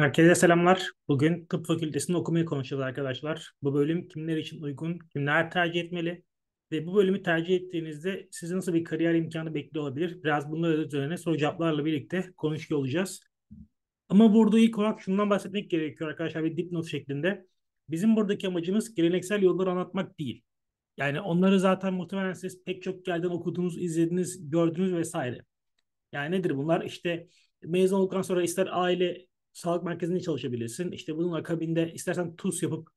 Herkese selamlar. Bugün tıp fakültesinde okumayı konuşacağız arkadaşlar. Bu bölüm kimler için uygun, kimler tercih etmeli ve bu bölümü tercih ettiğinizde sizi nasıl bir kariyer imkanı bekliyor olabilir? Biraz bunlar üzerine soru cevaplarla birlikte konuşuyor olacağız. Ama burada ilk olarak şundan bahsetmek gerekiyor arkadaşlar bir dipnot şeklinde. Bizim buradaki amacımız geleneksel yolları anlatmak değil. Yani onları zaten muhtemelen siz pek çok yerden okudunuz, izlediniz, gördünüz vesaire. Yani nedir bunlar? İşte mezun olduktan sonra ister aile sağlık merkezinde çalışabilirsin. İşte bunun akabinde istersen TUS yapıp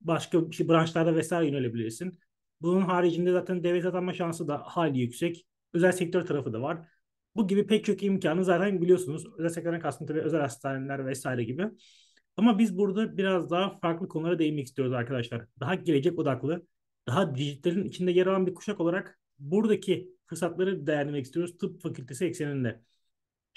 başka bir şey, branşlarda vesaire yönelebilirsin. Bunun haricinde zaten devlet atanma şansı da hali yüksek. Özel sektör tarafı da var. Bu gibi pek çok imkanı zaten biliyorsunuz. Özel sektörden kastım tabii özel hastaneler vesaire gibi. Ama biz burada biraz daha farklı konulara değinmek istiyoruz arkadaşlar. Daha gelecek odaklı, daha dijitalin içinde yer alan bir kuşak olarak buradaki fırsatları değerlendirmek istiyoruz tıp fakültesi ekseninde.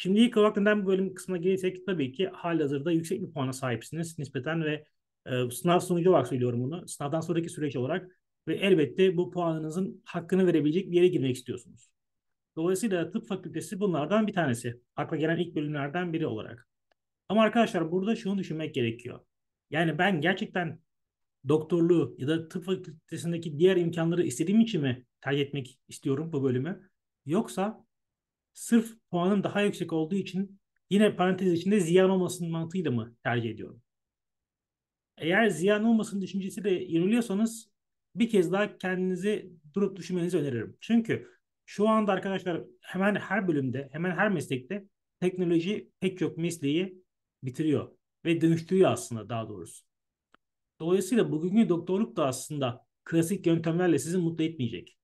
Şimdi ilk olarak neden bu bölüm kısmına gelirsek tabii ki halihazırda yüksek bir puana sahipsiniz nispeten ve e, sınav sonucu olarak söylüyorum bunu. Sınavdan sonraki süreç olarak ve elbette bu puanınızın hakkını verebilecek bir yere girmek istiyorsunuz. Dolayısıyla tıp fakültesi bunlardan bir tanesi. Akla gelen ilk bölümlerden biri olarak. Ama arkadaşlar burada şunu düşünmek gerekiyor. Yani ben gerçekten doktorluğu ya da tıp fakültesindeki diğer imkanları istediğim için mi tercih etmek istiyorum bu bölümü? Yoksa sırf puanım daha yüksek olduğu için yine parantez içinde ziyan olmasın mantığıyla mı tercih ediyorum? Eğer ziyan olmasın düşüncesiyle iriliyorsanız bir kez daha kendinizi durup düşünmenizi öneririm. Çünkü şu anda arkadaşlar hemen her bölümde, hemen her meslekte teknoloji pek çok mesleği bitiriyor ve dönüştürüyor aslında daha doğrusu. Dolayısıyla bugünkü doktorluk da aslında klasik yöntemlerle sizi mutlu etmeyecek.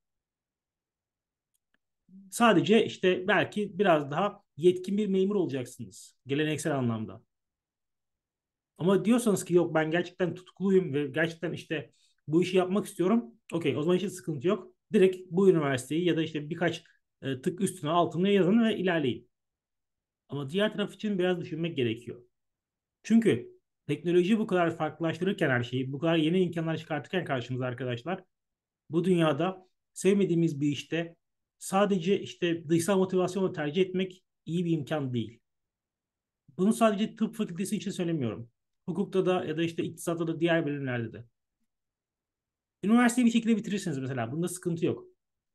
Sadece işte belki biraz daha yetkin bir memur olacaksınız geleneksel anlamda. Ama diyorsanız ki yok ben gerçekten tutkuluyum ve gerçekten işte bu işi yapmak istiyorum. Okey o zaman hiç sıkıntı yok. Direkt bu üniversiteyi ya da işte birkaç e, tık üstüne altına yazın ve ilerleyin. Ama diğer taraf için biraz düşünmek gerekiyor. Çünkü teknoloji bu kadar farklılaştırırken her şeyi, bu kadar yeni imkanlar çıkartırken karşımıza arkadaşlar, bu dünyada sevmediğimiz bir işte sadece işte dışsal motivasyonu tercih etmek iyi bir imkan değil. Bunu sadece tıp fakültesi için söylemiyorum. Hukukta da ya da işte iktisatta da diğer bölümlerde de. Üniversiteyi bir şekilde bitirirsiniz mesela. Bunda sıkıntı yok.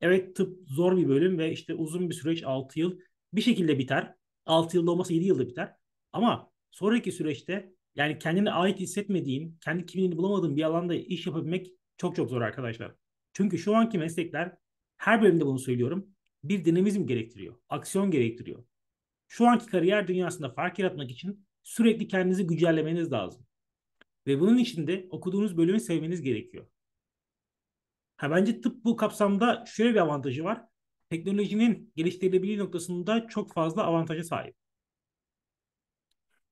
Evet tıp zor bir bölüm ve işte uzun bir süreç 6 yıl bir şekilde biter. 6 yılda olmasa 7 yılda biter. Ama sonraki süreçte yani kendine ait hissetmediğin, kendi kimliğini bulamadığın bir alanda iş yapabilmek çok çok zor arkadaşlar. Çünkü şu anki meslekler her bölümde bunu söylüyorum. Bir dinamizm gerektiriyor. Aksiyon gerektiriyor. Şu anki kariyer dünyasında fark yaratmak için sürekli kendinizi güncellemeniz lazım. Ve bunun için de okuduğunuz bölümü sevmeniz gerekiyor. Ha bence tıp bu kapsamda şöyle bir avantajı var. Teknolojinin geliştirilebilir noktasında çok fazla avantaja sahip.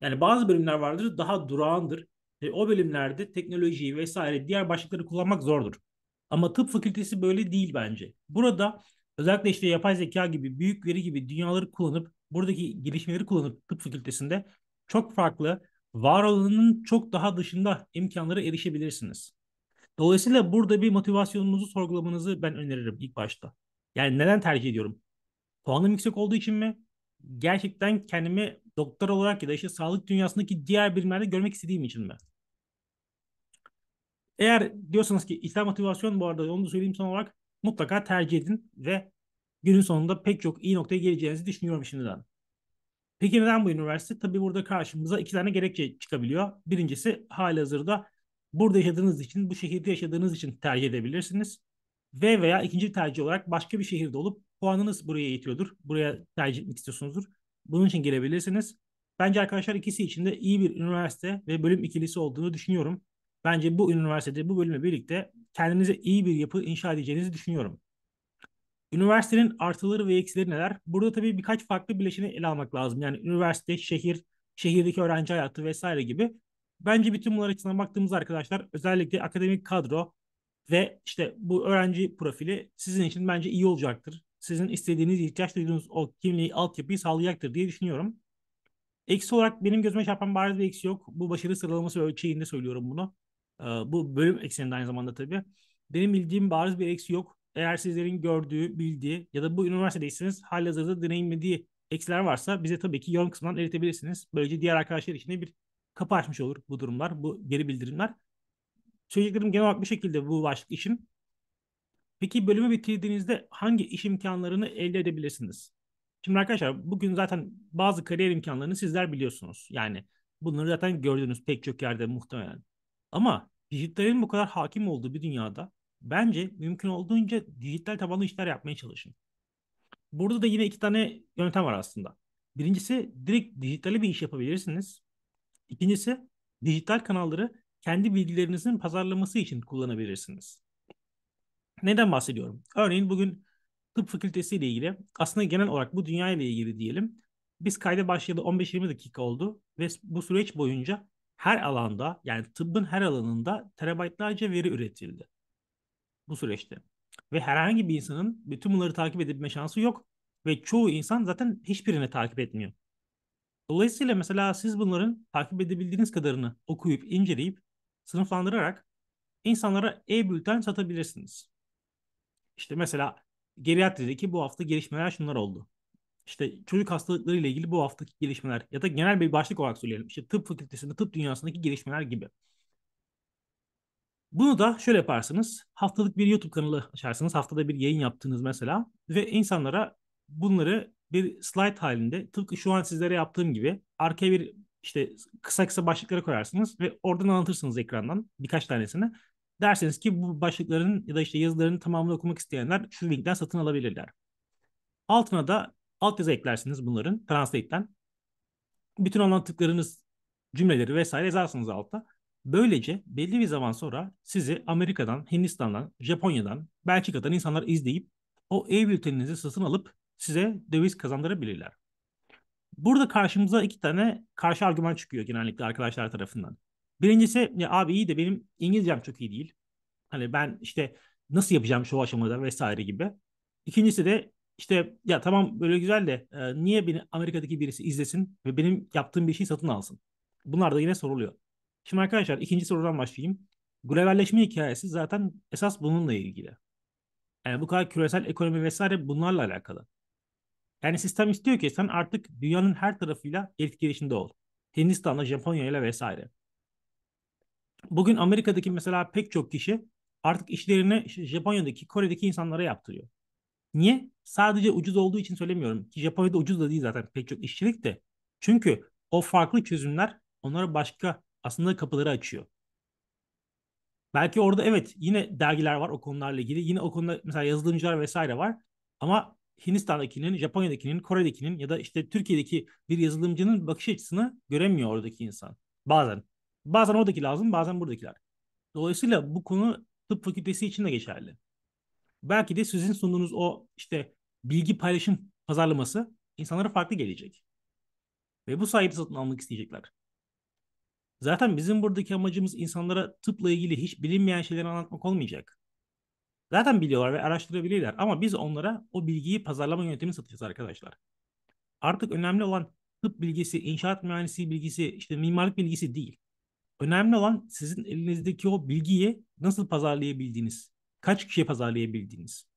Yani bazı bölümler vardır daha durağandır. Ve o bölümlerde teknolojiyi vesaire diğer başlıkları kullanmak zordur. Ama tıp fakültesi böyle değil bence. Burada özellikle işte yapay zeka gibi, büyük veri gibi dünyaları kullanıp, buradaki gelişmeleri kullanıp tıp fakültesinde çok farklı, var olanın çok daha dışında imkanlara erişebilirsiniz. Dolayısıyla burada bir motivasyonunuzu sorgulamanızı ben öneririm ilk başta. Yani neden tercih ediyorum? Puanım yüksek olduğu için mi? Gerçekten kendimi doktor olarak ya da işte sağlık dünyasındaki diğer birimlerde görmek istediğim için mi? Eğer diyorsanız ki içsel motivasyon bu arada onu da söyleyeyim son olarak mutlaka tercih edin ve günün sonunda pek çok iyi noktaya geleceğinizi düşünüyorum şimdiden. Peki neden bu üniversite? Tabii burada karşımıza iki tane gerekçe çıkabiliyor. Birincisi hazırda burada yaşadığınız için, bu şehirde yaşadığınız için tercih edebilirsiniz. Ve veya ikinci tercih olarak başka bir şehirde olup puanınız buraya yetiyordur. Buraya tercih etmek istiyorsunuzdur. Bunun için gelebilirsiniz. Bence arkadaşlar ikisi için de iyi bir üniversite ve bölüm ikilisi olduğunu düşünüyorum. Bence bu üniversitede bu bölümle birlikte kendinize iyi bir yapı inşa edeceğinizi düşünüyorum. Üniversitenin artıları ve eksileri neler? Burada tabii birkaç farklı bileşeni ele almak lazım. Yani üniversite, şehir, şehirdeki öğrenci hayatı vesaire gibi. Bence bütün bunlar açısından baktığımız arkadaşlar özellikle akademik kadro ve işte bu öğrenci profili sizin için bence iyi olacaktır. Sizin istediğiniz, ihtiyaç duyduğunuz o kimliği, altyapıyı sağlayacaktır diye düşünüyorum. Eksi olarak benim gözüme çarpan bariz bir eksi yok. Bu başarı sıralaması ölçeğinde söylüyorum bunu. Ee, bu bölüm ekseninde aynı zamanda tabii. Benim bildiğim bariz bir eksi yok. Eğer sizlerin gördüğü, bildiği ya da bu üniversitedeyseniz halihazırda deneyimlediği eksiler varsa bize tabii ki yorum kısmından eritebilirsiniz. Böylece diğer arkadaşlar için de bir kapı açmış olur bu durumlar, bu geri bildirimler. Söyleyeceklerim genel olarak bu şekilde bu başlık işim. Peki bölümü bitirdiğinizde hangi iş imkanlarını elde edebilirsiniz? Şimdi arkadaşlar bugün zaten bazı kariyer imkanlarını sizler biliyorsunuz. Yani bunları zaten gördünüz pek çok yerde muhtemelen. Ama dijitalin bu kadar hakim olduğu bir dünyada bence mümkün olduğunca dijital tabanlı işler yapmaya çalışın. Burada da yine iki tane yöntem var aslında. Birincisi direkt dijitali bir iş yapabilirsiniz. İkincisi dijital kanalları kendi bilgilerinizin pazarlaması için kullanabilirsiniz. Neden bahsediyorum? Örneğin bugün tıp fakültesi ile ilgili aslında genel olarak bu dünya ile ilgili diyelim. Biz kayda başladı 15-20 dakika oldu ve bu süreç boyunca her alanda yani tıbbın her alanında terabaytlarca veri üretildi bu süreçte. Ve herhangi bir insanın bütün bunları takip edebilme şansı yok. Ve çoğu insan zaten hiçbirini takip etmiyor. Dolayısıyla mesela siz bunların takip edebildiğiniz kadarını okuyup, inceleyip, sınıflandırarak insanlara e-bülten satabilirsiniz. İşte mesela geriatrideki bu hafta gelişmeler şunlar oldu işte çocuk hastalıkları ile ilgili bu haftaki gelişmeler ya da genel bir başlık olarak söyleyelim. İşte tıp fakültesinde tıp dünyasındaki gelişmeler gibi. Bunu da şöyle yaparsınız. Haftalık bir YouTube kanalı açarsınız. Haftada bir yayın yaptığınız mesela ve insanlara bunları bir slide halinde tıpkı şu an sizlere yaptığım gibi arkaya bir işte kısa kısa başlıklara koyarsınız ve oradan anlatırsınız ekrandan birkaç tanesini. Dersiniz ki bu başlıkların ya da işte yazılarının tamamını okumak isteyenler şu linkten satın alabilirler. Altına da altyazı eklersiniz bunların Translate'den. Bütün anlattıklarınız cümleleri vesaire yazarsınız altta. Böylece belli bir zaman sonra sizi Amerika'dan, Hindistan'dan, Japonya'dan, Belçika'dan insanlar izleyip o e-bülteninizi satın alıp size döviz kazandırabilirler. Burada karşımıza iki tane karşı argüman çıkıyor genellikle arkadaşlar tarafından. Birincisi ya abi iyi de benim İngilizcem çok iyi değil. Hani ben işte nasıl yapacağım şu aşamada vesaire gibi. İkincisi de işte ya tamam böyle güzel de e, niye beni Amerika'daki birisi izlesin ve benim yaptığım bir şeyi satın alsın? Bunlar da yine soruluyor. Şimdi arkadaşlar ikinci sorudan başlayayım. Globalleşme hikayesi zaten esas bununla ilgili. Yani bu kadar küresel ekonomi vesaire bunlarla alakalı. Yani sistem istiyor ki sen artık dünyanın her tarafıyla etkileşimde ol. Hindistan'la, Japonya'yla vesaire. Bugün Amerika'daki mesela pek çok kişi artık işlerini Japonya'daki, Kore'deki insanlara yaptırıyor. Niye? Sadece ucuz olduğu için söylemiyorum. Ki Japonya'da ucuz da değil zaten pek çok işçilik de. Çünkü o farklı çözümler onlara başka aslında kapıları açıyor. Belki orada evet yine dergiler var o konularla ilgili. Yine o konuda mesela yazılımcılar vesaire var. Ama Hindistan'dakinin, Japonya'dakinin, Kore'dekinin ya da işte Türkiye'deki bir yazılımcının bakış açısını göremiyor oradaki insan. Bazen. Bazen oradaki lazım, bazen buradakiler. Dolayısıyla bu konu tıp fakültesi için de geçerli. Belki de sizin sunduğunuz o işte bilgi paylaşım pazarlaması insanlara farklı gelecek. Ve bu sayede satın almak isteyecekler. Zaten bizim buradaki amacımız insanlara tıpla ilgili hiç bilinmeyen şeyleri anlatmak olmayacak. Zaten biliyorlar ve araştırabilirler ama biz onlara o bilgiyi pazarlama yöntemini satacağız arkadaşlar. Artık önemli olan tıp bilgisi, inşaat mühendisliği bilgisi, işte mimarlık bilgisi değil. Önemli olan sizin elinizdeki o bilgiyi nasıl pazarlayabildiğiniz, kaç kişiye pazarlayabildiğiniz.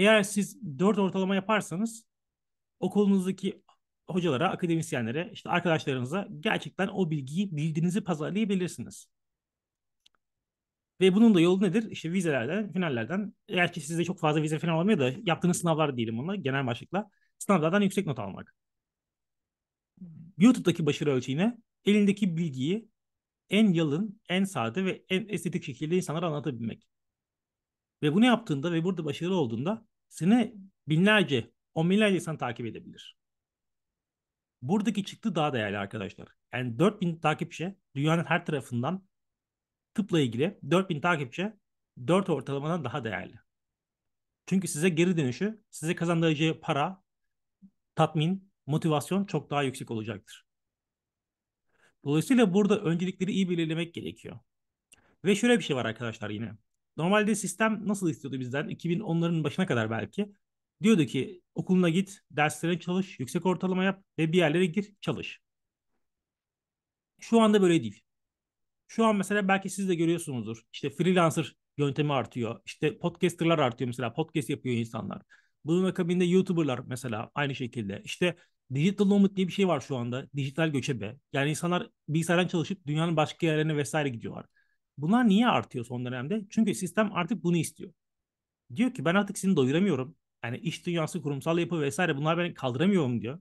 Eğer siz 4 ortalama yaparsanız okulunuzdaki hocalara, akademisyenlere, işte arkadaşlarınıza gerçekten o bilgiyi bildiğinizi pazarlayabilirsiniz. Ve bunun da yolu nedir? İşte vizelerden, finallerden. Eğer ki sizde çok fazla vize final olmuyor da yaptığınız sınavlar diyelim ona genel başlıkla. Sınavlardan yüksek not almak. YouTube'daki başarı ölçeğine elindeki bilgiyi en yalın, en sade ve en estetik şekilde insanlara anlatabilmek. Ve bunu yaptığında ve burada başarılı olduğunda seni binlerce, on binlerce insan takip edebilir. Buradaki çıktı daha değerli arkadaşlar. Yani 4000 takipçi dünyanın her tarafından tıpla ilgili 4000 takipçi 4 ortalamadan daha değerli. Çünkü size geri dönüşü, size kazandıracağı para, tatmin, motivasyon çok daha yüksek olacaktır. Dolayısıyla burada öncelikleri iyi belirlemek gerekiyor. Ve şöyle bir şey var arkadaşlar yine. Normalde sistem nasıl istiyordu bizden? 2010'ların başına kadar belki. Diyordu ki okuluna git, derslere çalış, yüksek ortalama yap ve bir yerlere gir, çalış. Şu anda böyle değil. Şu an mesela belki siz de görüyorsunuzdur. İşte freelancer yöntemi artıyor. İşte podcasterlar artıyor mesela. Podcast yapıyor insanlar. Bunun akabinde YouTuber'lar mesela aynı şekilde. İşte digital nomad diye bir şey var şu anda. Dijital göçebe. Yani insanlar bilgisayardan çalışıp dünyanın başka yerlerine vesaire gidiyorlar. Bunlar niye artıyor son dönemde? Çünkü sistem artık bunu istiyor. Diyor ki ben artık seni doyuramıyorum. Yani iş dünyası, kurumsal yapı vesaire bunlar ben kaldıramıyorum diyor.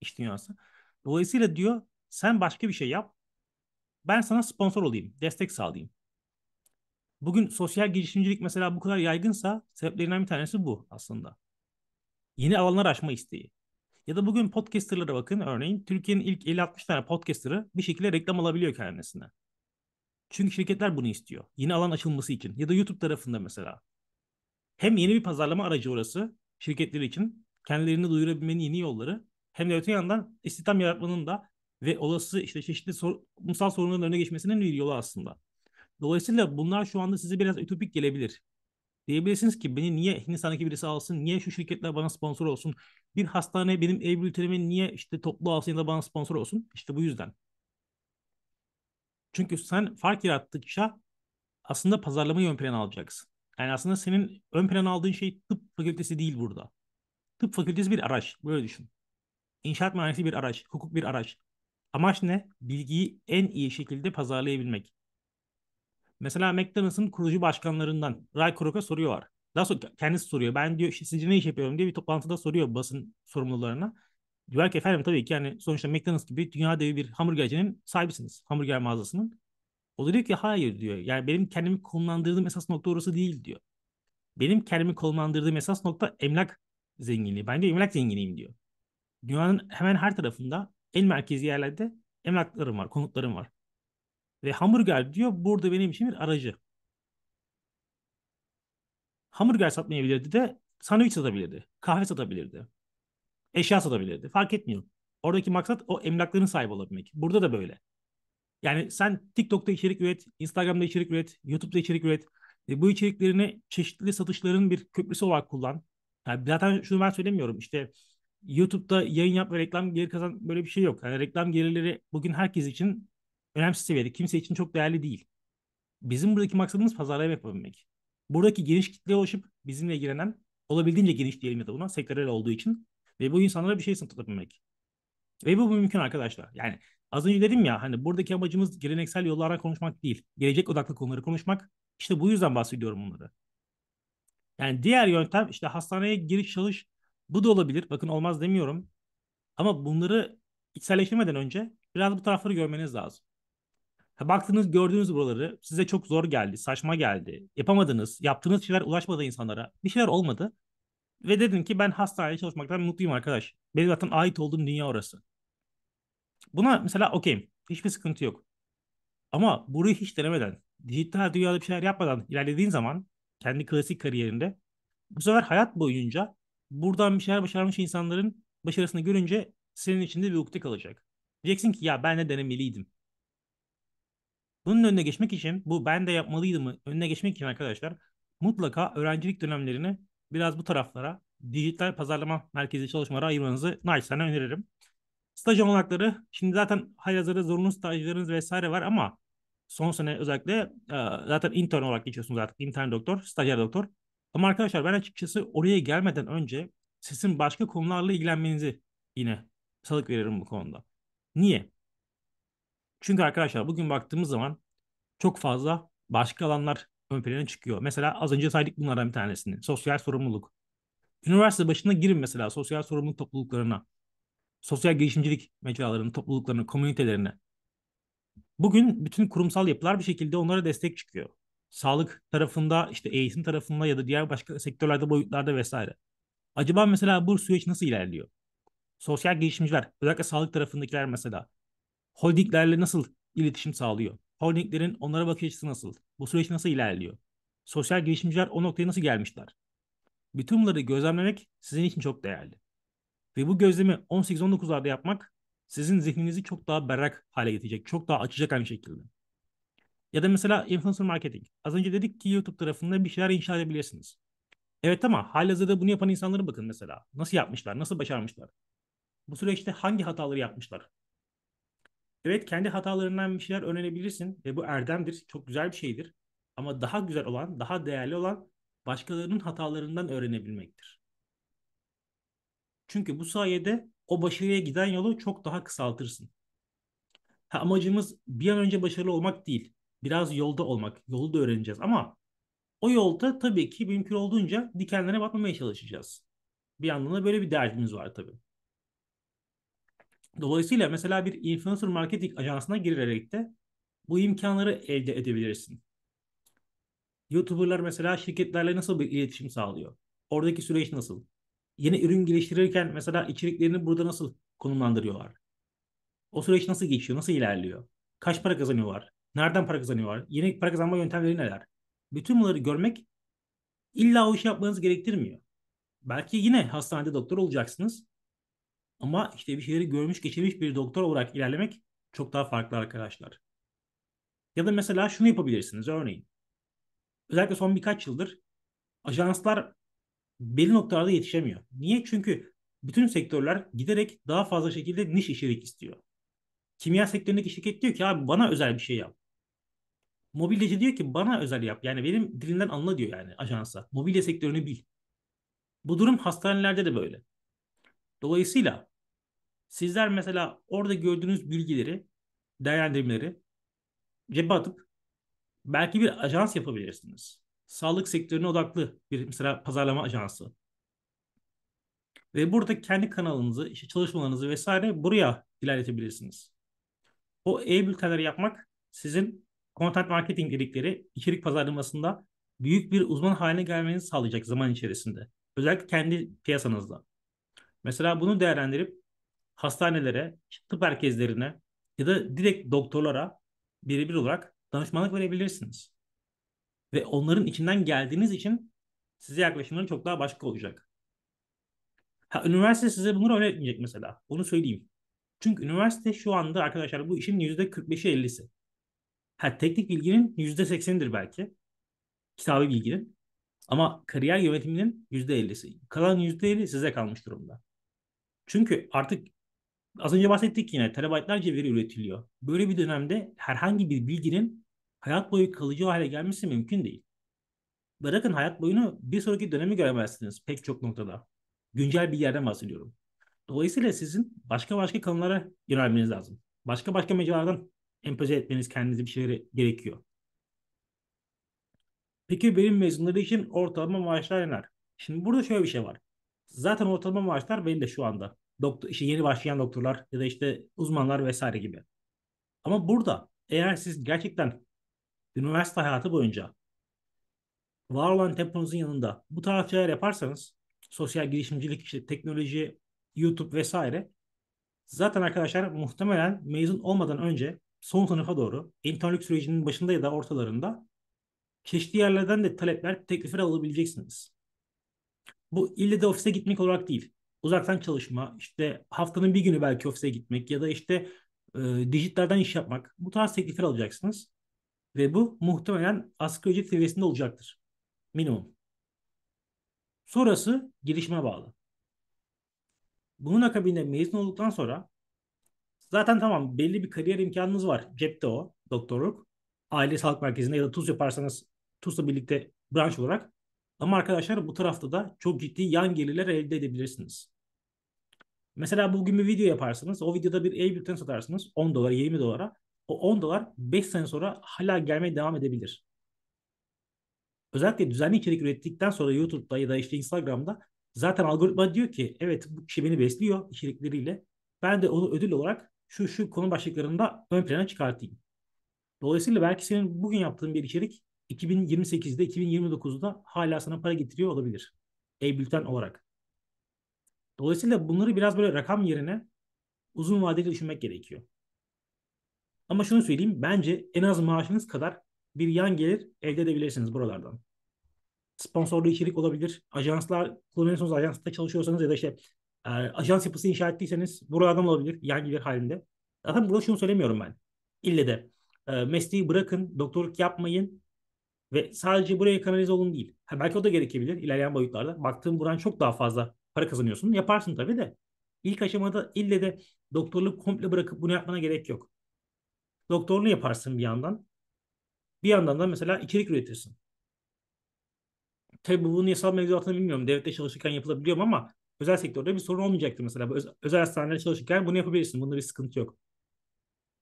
iş dünyası. Dolayısıyla diyor sen başka bir şey yap. Ben sana sponsor olayım, destek sağlayayım. Bugün sosyal girişimcilik mesela bu kadar yaygınsa sebeplerinden bir tanesi bu aslında. Yeni alanlar açma isteği. Ya da bugün podcasterlara bakın örneğin Türkiye'nin ilk 50-60 tane podcasterı bir şekilde reklam alabiliyor kendisine. Çünkü şirketler bunu istiyor. Yeni alan açılması için. Ya da YouTube tarafında mesela. Hem yeni bir pazarlama aracı orası şirketler için. Kendilerini duyurabilmenin yeni yolları. Hem de öte yandan istihdam yaratmanın da ve olası işte çeşitli sorumsal sorunların önüne geçmesinin bir yolu aslında. Dolayısıyla bunlar şu anda size biraz ütopik gelebilir. Diyebilirsiniz ki beni niye Hindistan'daki birisi alsın, niye şu şirketler bana sponsor olsun, bir hastane benim e niye işte toplu alsın ya da bana sponsor olsun. İşte bu yüzden. Çünkü sen fark yarattıkça aslında pazarlamayı ön plana alacaksın. Yani aslında senin ön plana aldığın şey tıp fakültesi değil burada. Tıp fakültesi bir araç. Böyle düşün. İnşaat mühendisi bir araç. Hukuk bir araç. Amaç ne? Bilgiyi en iyi şekilde pazarlayabilmek. Mesela McDonald's'ın kurucu başkanlarından Ray Kroc'a soruyorlar. Daha sonra kendisi soruyor. Ben diyor işte sizce ne iş yapıyorum diye bir toplantıda soruyor basın sorumlularına. Diyorlar ki efendim tabii ki yani sonuçta McDonald's gibi dünya devi bir hamburgercinin sahibisiniz. Hamburger mağazasının. O da diyor ki hayır diyor. Yani benim kendimi konumlandırdığım esas nokta orası değil diyor. Benim kendimi konumlandırdığım esas nokta emlak zenginliği. Ben de emlak zenginiyim diyor. Dünyanın hemen her tarafında en merkezi yerlerde emlaklarım var, konutlarım var. Ve hamburger diyor burada benim için bir aracı. Hamburger satmayabilirdi de sandviç satabilirdi, kahve satabilirdi. Eşya satabilirdi. Fark etmiyor. Oradaki maksat o emlakların sahibi olabilmek. Burada da böyle. Yani sen TikTok'ta içerik üret, Instagram'da içerik üret, YouTube'da içerik üret. E, bu içeriklerini çeşitli satışların bir köprüsü olarak kullan. Yani zaten şunu ben söylemiyorum. İşte YouTube'da yayın yap ve reklam geri kazan böyle bir şey yok. Yani reklam gelirleri bugün herkes için önemsiz seviyede. Kimse için çok değerli değil. Bizim buradaki maksadımız pazarlama yapabilmek. Buradaki geniş kitleye ulaşıp bizimle ilgilenen olabildiğince geniş diyelim ya da buna sektörel olduğu için ve bu insanlara bir şey satılabilmek. Ve bu mümkün arkadaşlar. Yani az önce dedim ya hani buradaki amacımız geleneksel yollara konuşmak değil. Gelecek odaklı konuları konuşmak. İşte bu yüzden bahsediyorum bunları. Yani diğer yöntem işte hastaneye giriş çalış bu da olabilir. Bakın olmaz demiyorum. Ama bunları içselleştirmeden önce biraz bu tarafları görmeniz lazım. Ha, baktınız gördüğünüz buraları size çok zor geldi, saçma geldi. Yapamadınız, yaptığınız şeyler ulaşmadı insanlara. Bir şeyler olmadı. Ve dedin ki ben hastanede çalışmaktan mutluyum arkadaş. Benim zaten ait olduğum dünya orası. Buna mesela okey Hiçbir sıkıntı yok. Ama burayı hiç denemeden, dijital dünyada bir şeyler yapmadan ilerlediğin zaman kendi klasik kariyerinde bu sefer hayat boyunca buradan bir şeyler başarmış insanların başarısını görünce senin içinde bir ukde kalacak. Diyeceksin ki ya ben de denemeliydim. Bunun önüne geçmek için bu ben de yapmalıydım mı önüne geçmek için arkadaşlar mutlaka öğrencilik dönemlerini biraz bu taraflara dijital pazarlama merkezi çalışmalara ayırmanızı naçizane öneririm. Staj olanakları şimdi zaten halihazırda zorunlu stajlarınız vesaire var ama son sene özellikle e, zaten intern olarak geçiyorsunuz artık. intern doktor, stajyer doktor. Ama arkadaşlar ben açıkçası oraya gelmeden önce sizin başka konularla ilgilenmenizi yine salık veririm bu konuda. Niye? Çünkü arkadaşlar bugün baktığımız zaman çok fazla başka alanlar ön plana çıkıyor. Mesela az önce saydık bunlardan bir tanesini. Sosyal sorumluluk. Üniversite başında girin mesela sosyal sorumluluk topluluklarına. Sosyal girişimcilik mecralarının topluluklarına, komünitelerine. Bugün bütün kurumsal yapılar bir şekilde onlara destek çıkıyor. Sağlık tarafında, işte eğitim tarafında ya da diğer başka sektörlerde, boyutlarda vesaire. Acaba mesela bu süreç nasıl ilerliyor? Sosyal girişimciler, özellikle sağlık tarafındakiler mesela holdinglerle nasıl iletişim sağlıyor? holdinglerin onlara bakış açısı nasıl? Bu süreç nasıl ilerliyor? Sosyal girişimciler o noktaya nasıl gelmişler? Bütün bunları gözlemlemek sizin için çok değerli. Ve bu gözlemi 18-19'larda yapmak sizin zihninizi çok daha berrak hale getirecek, çok daha açacak aynı şekilde. Ya da mesela influencer marketing. Az önce dedik ki YouTube tarafında bir şeyler inşa edebilirsiniz. Evet ama halihazırda bunu yapan insanlara bakın mesela. Nasıl yapmışlar, nasıl başarmışlar? Bu süreçte hangi hataları yapmışlar? Evet kendi hatalarından bir şeyler öğrenebilirsin ve bu erdemdir. Çok güzel bir şeydir. Ama daha güzel olan, daha değerli olan başkalarının hatalarından öğrenebilmektir. Çünkü bu sayede o başarıya giden yolu çok daha kısaltırsın. Ha, amacımız bir an önce başarılı olmak değil. Biraz yolda olmak. Yolda öğreneceğiz ama o yolda tabii ki mümkün olduğunca dikenlere batmamaya çalışacağız. Bir yandan da böyle bir derdimiz var tabii. Dolayısıyla mesela bir influencer marketing ajansına girerek de bu imkanları elde edebilirsin. YouTuber'lar mesela şirketlerle nasıl bir iletişim sağlıyor? Oradaki süreç nasıl? Yeni ürün geliştirirken mesela içeriklerini burada nasıl konumlandırıyorlar? O süreç nasıl geçiyor? Nasıl ilerliyor? Kaç para kazanıyorlar? Nereden para kazanıyorlar? Yeni para kazanma yöntemleri neler? Bütün bunları görmek illa o işi yapmanız gerektirmiyor. Belki yine hastanede doktor olacaksınız ama işte bir şeyleri görmüş geçirmiş bir doktor olarak ilerlemek çok daha farklı arkadaşlar. Ya da mesela şunu yapabilirsiniz örneğin. Özellikle son birkaç yıldır ajanslar belli noktalarda yetişemiyor. Niye? Çünkü bütün sektörler giderek daha fazla şekilde niş içerik istiyor. Kimya sektöründeki şirket diyor ki abi bana özel bir şey yap. Mobilyacı diyor ki bana özel yap. Yani benim dilinden anla diyor yani ajansa. Mobilya sektörünü bil. Bu durum hastanelerde de böyle. Dolayısıyla Sizler mesela orada gördüğünüz bilgileri, değerlendirmeleri cebe atıp belki bir ajans yapabilirsiniz. Sağlık sektörüne odaklı bir mesela pazarlama ajansı. Ve burada kendi kanalınızı, işte çalışmalarınızı vesaire buraya ilerletebilirsiniz. O e-bültenleri yapmak sizin content marketing dedikleri içerik pazarlamasında büyük bir uzman haline gelmenizi sağlayacak zaman içerisinde. Özellikle kendi piyasanızda. Mesela bunu değerlendirip hastanelere, tıp merkezlerine ya da direkt doktorlara birebir olarak danışmanlık verebilirsiniz. Ve onların içinden geldiğiniz için size yaklaşımları çok daha başka olacak. Ha, üniversite size bunu öğretmeyecek mesela. Onu söyleyeyim. Çünkü üniversite şu anda arkadaşlar bu işin %45'i 50'si. Ha, teknik bilginin %80'idir belki. Kitabı bilginin. Ama kariyer yönetiminin %50'si. Kalan %50 size kalmış durumda. Çünkü artık az önce bahsettik yine terabaytlarca veri üretiliyor. Böyle bir dönemde herhangi bir bilginin hayat boyu kalıcı hale gelmesi mümkün değil. Bırakın hayat boyunu bir sonraki dönemi göremezsiniz pek çok noktada. Güncel bilgilerden bahsediyorum. Dolayısıyla sizin başka başka kanallara yönelmeniz lazım. Başka başka mecralardan empoze etmeniz kendinize bir şeyleri gerekiyor. Peki benim mezunları için ortalama maaşlar neler? Şimdi burada şöyle bir şey var. Zaten ortalama maaşlar de şu anda doktor, işte yeni başlayan doktorlar ya da işte uzmanlar vesaire gibi. Ama burada eğer siz gerçekten üniversite hayatı boyunca var olan temponuzun yanında bu tarz şeyler yaparsanız sosyal girişimcilik, işte teknoloji, YouTube vesaire zaten arkadaşlar muhtemelen mezun olmadan önce son sınıfa doğru internlük sürecinin başında ya da ortalarında çeşitli yerlerden de talepler, teklifler alabileceksiniz. Bu ille de ofise gitmek olarak değil uzaktan çalışma, işte haftanın bir günü belki ofise gitmek ya da işte e, dijitalden iş yapmak bu tarz teklifler alacaksınız. Ve bu muhtemelen asgari ücret seviyesinde olacaktır. Minimum. Sonrası girişime bağlı. Bunun akabinde mezun olduktan sonra zaten tamam belli bir kariyer imkanınız var. Cepte o doktorluk. Aile Sağlık Merkezi'nde ya da TUS yaparsanız TUS'la birlikte branş olarak. Ama arkadaşlar bu tarafta da çok ciddi yan gelirler elde edebilirsiniz. Mesela bugün bir video yaparsınız. O videoda bir e-bülten satarsınız 10 dolar, 20 dolara. O 10 dolar 5 sene sonra hala gelmeye devam edebilir. Özellikle düzenli içerik ürettikten sonra YouTube'da ya da işte Instagram'da zaten algoritma diyor ki evet bu kişi beni besliyor içerikleriyle. Ben de onu ödül olarak şu şu konu başlıklarında ön plana çıkartayım. Dolayısıyla belki senin bugün yaptığın bir içerik 2028'de, 2029'da hala sana para getiriyor olabilir. e-bülten olarak. Dolayısıyla bunları biraz böyle rakam yerine uzun vadeli düşünmek gerekiyor. Ama şunu söyleyeyim bence en az maaşınız kadar bir yan gelir elde edebilirsiniz buralardan. Sponsorlu içerik olabilir. Ajanslar kullanıyorsanız ajansta çalışıyorsanız ya da işte e, ajans yapısı inşa ettiyseniz buralardan olabilir yan gelir halinde. Zaten burada şunu söylemiyorum ben. İlle de e, mesleği bırakın, doktorluk yapmayın ve sadece buraya kanalize olun değil. Ha, belki o da gerekebilir ilerleyen boyutlarda. Baktığım buran çok daha fazla para kazanıyorsun. Yaparsın tabii de. İlk aşamada ille de doktorluğu komple bırakıp bunu yapmana gerek yok. Doktorluğu yaparsın bir yandan. Bir yandan da mesela içerik üretirsin. Tabii bunun yasal mevzuatını bilmiyorum. Devlette çalışırken yapılabiliyor ama özel sektörde bir sorun olmayacaktı mesela. Öz, özel hastanelerde çalışırken bunu yapabilirsin. Bunda bir sıkıntı yok.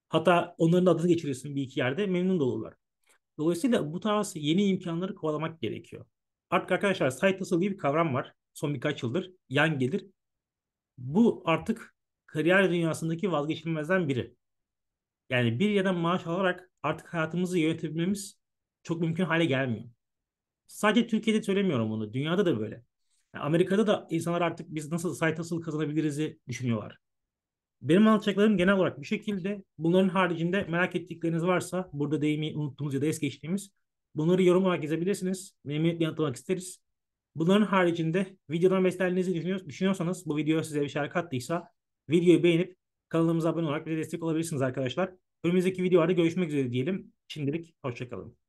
Hatta onların adını geçirirsin bir iki yerde memnun da olurlar. Dolayısıyla bu tarz yeni imkanları kovalamak gerekiyor. Artık arkadaşlar site hustle diye bir kavram var son birkaç yıldır yan gelir. Bu artık kariyer dünyasındaki vazgeçilmezden biri. Yani bir yerden maaş alarak artık hayatımızı yönetebilmemiz çok mümkün hale gelmiyor. Sadece Türkiye'de söylemiyorum bunu. Dünyada da böyle. Yani Amerika'da da insanlar artık biz nasıl site nasıl kazanabiliriz düşünüyorlar. Benim alacaklarım genel olarak bir şekilde bunların haricinde merak ettikleriniz varsa burada deyimi unuttuğumuz ya da es geçtiğimiz bunları yorum olarak yazabilirsiniz. Memnuniyetle yanıtlamak isteriz. Bunların haricinde videodan beslendiğinizi düşünüyorsanız bu video size bir şeyler kattıysa videoyu beğenip kanalımıza abone olarak bize destek olabilirsiniz arkadaşlar. Önümüzdeki videolarda görüşmek üzere diyelim. Şimdilik hoşçakalın.